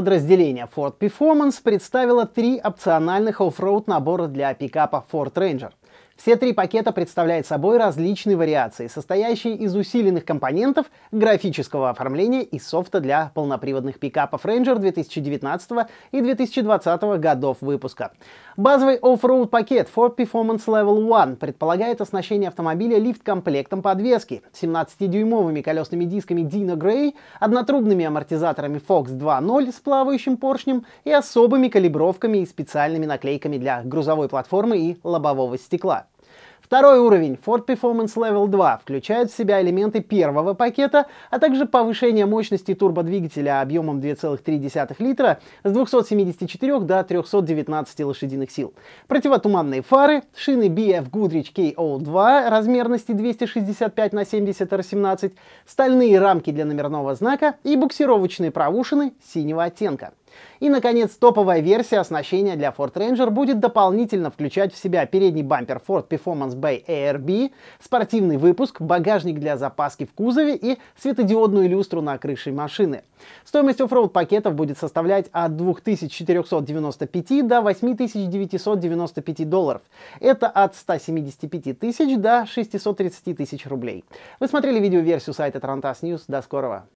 Подразделение Ford Performance представило три опциональных оффроуд набора для пикапа Ford Ranger. Все три пакета представляют собой различные вариации, состоящие из усиленных компонентов, графического оформления и софта для полноприводных пикапов Ranger 2019 и 2020 годов выпуска. Базовый off-road пакет Ford Performance Level 1 предполагает оснащение автомобиля лифт-комплектом подвески, 17-дюймовыми колесными дисками Dino Grey, однотрубными амортизаторами Fox 2.0 с плавающим поршнем и особыми калибровками и специальными наклейками для грузовой платформы и лобового стекла стекла. Второй уровень Ford Performance Level 2 включает в себя элементы первого пакета, а также повышение мощности турбодвигателя объемом 2,3 литра с 274 до 319 лошадиных сил, противотуманные фары, шины BF Goodrich KO2 размерности 265 на 70 R17, стальные рамки для номерного знака и буксировочные проушины синего оттенка. И, наконец, топовая версия оснащения для Ford Ranger будет дополнительно включать в себя передний бампер Ford Performance Bay ARB, спортивный выпуск, багажник для запаски в кузове и светодиодную люстру на крыше машины. Стоимость оффроуд пакетов будет составлять от 2495 до 8995 долларов. Это от 175 тысяч до 630 тысяч рублей. Вы смотрели видеоверсию сайта Trantas News. До скорого!